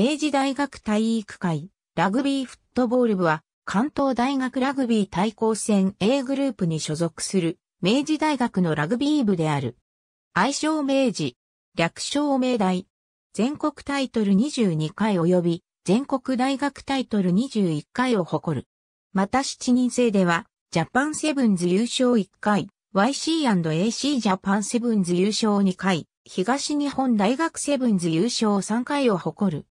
明治大学体育会、ラグビーフットボール部は、関東大学ラグビー対抗戦 A グループに所属する、明治大学のラグビー部である。愛称明治、略称明大、全国タイトル22回及び、全国大学タイトル21回を誇る。また7人制では、ジャパンセブンズ優勝1回、YC&AC ジャパンセブンズ優勝2回、東日本大学セブンズ優勝3回を誇る。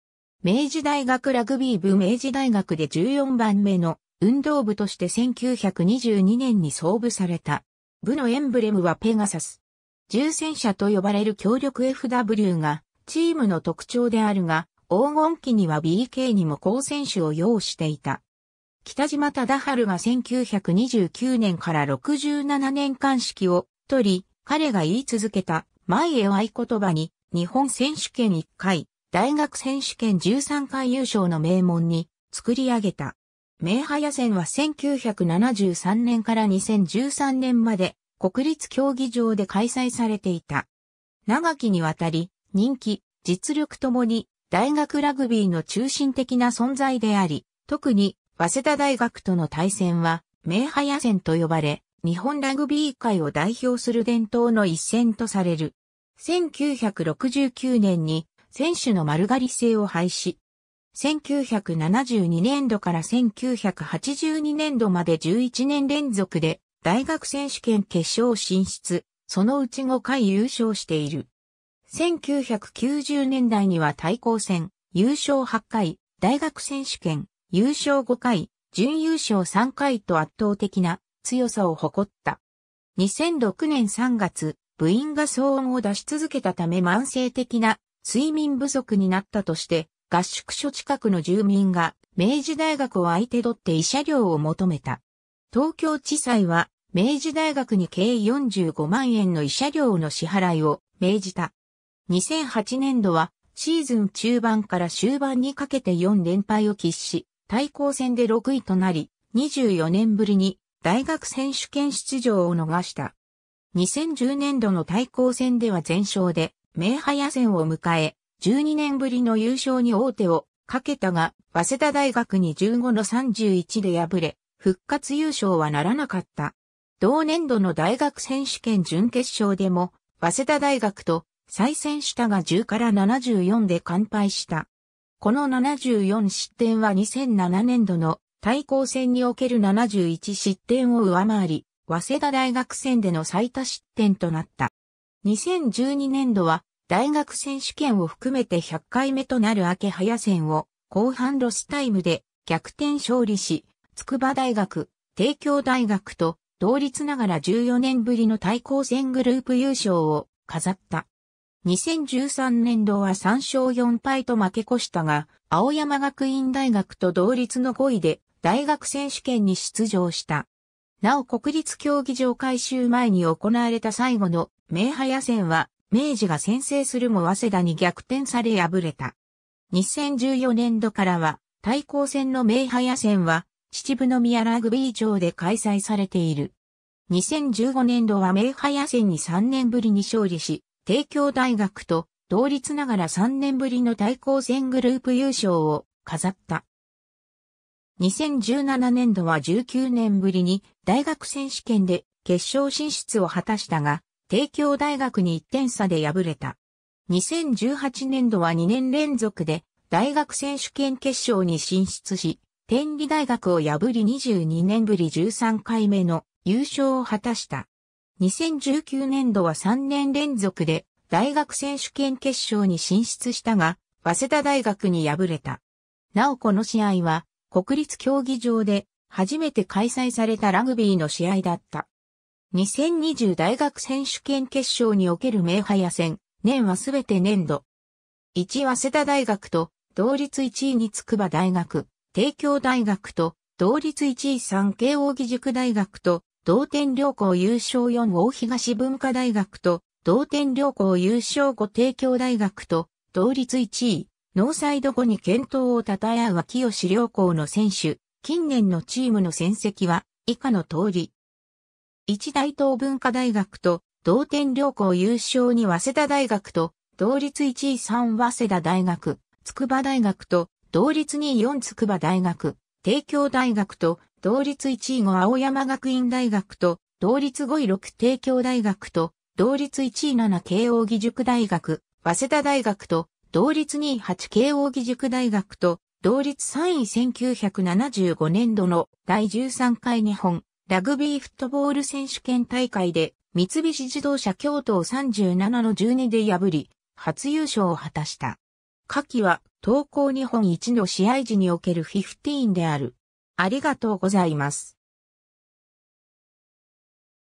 明治大学ラグビー部明治大学で14番目の運動部として1922年に創部された。部のエンブレムはペガサス。重戦車と呼ばれる強力 FW がチームの特徴であるが、黄金期には BK にも好選手を要していた。北島忠春が1929年から67年間式を取り、彼が言い続けた前へ合言葉に日本選手権1回、大学選手権13回優勝の名門に作り上げた。名早野戦は1973年から2013年まで国立競技場で開催されていた。長きにわたり人気、実力ともに大学ラグビーの中心的な存在であり、特に早稲田大学との対戦は名早野戦と呼ばれ、日本ラグビー界を代表する伝統の一戦とされる。1969年に選手の丸刈り制を廃止。1972年度から1982年度まで11年連続で大学選手権決勝進出、そのうち5回優勝している。1990年代には対抗戦、優勝8回、大学選手権、優勝5回、準優勝3回と圧倒的な強さを誇った。2006年3月、部員が騒音を出し続けたため慢性的な睡眠不足になったとして、合宿所近くの住民が明治大学を相手取って慰謝料を求めた。東京地裁は明治大学に計45万円の慰謝料の支払いを命じた。2008年度はシーズン中盤から終盤にかけて4連敗を喫し、対抗戦で6位となり、24年ぶりに大学選手権出場を逃した。2010年度の対抗戦では全勝で名派野戦を迎え、12年ぶりの優勝に王手をかけたが、早稲田大学に15の31で敗れ、復活優勝はならなかった。同年度の大学選手権準決勝でも、早稲田大学と再戦したが10から74で完敗した。この74失点は2007年度の対抗戦における71失点を上回り、早稲田大学戦での最多失点となった。2012年度は大学選手権を含めて100回目となる明早戦を後半ロスタイムで逆転勝利し、筑波大学、帝京大学と同率ながら14年ぶりの対抗戦グループ優勝を飾った。2013年度は3勝4敗と負け越したが、青山学院大学と同率の5位で大学選手権に出場した。なお国立競技場改修前に行われた最後の名波野戦は、明治が先制するも早稲田に逆転され敗れた。2014年度からは、対抗戦の名波野戦は、秩父宮ラグビー場で開催されている。2015年度は名波野戦に3年ぶりに勝利し、帝京大学と同率ながら3年ぶりの対抗戦グループ優勝を飾った。2017年度は19年ぶりに大学選手権で決勝進出を果たしたが、帝京大学に1点差で敗れた。2018年度は2年連続で大学選手権決勝に進出し、天理大学を破り22年ぶり13回目の優勝を果たした。2019年度は3年連続で大学選手権決勝に進出したが、早稲田大学に敗れた。なおこの試合は国立競技場で初めて開催されたラグビーの試合だった。2020大学選手権決勝における名早戦、年はすべて年度。1早稲田大学と同率1位に筑波大学、帝京大学と同率1位産慶應義塾大学と同点両校優勝4大東文化大学と同点両校優勝5帝京大学と同率1位ノーサイド後に健闘を称え合う秋吉良校の選手、近年のチームの戦績は以下の通り。一大東文化大学と同点良校優勝に早稲田大学と同率1位3早稲田大学、筑波大学と同率2位4筑波大学、帝京大学と同率1位5青山学院大学と同率5位6帝京大学と同率1位7慶応義塾大学、早稲田大学と同率2位8慶応義塾大学と、同率3位1975年度の第13回日本ラグビーフットボール選手権大会で、三菱自動車京都を37の12で破り、初優勝を果たした。下記は、東高日本一の試合時における15である。ありがとうございます。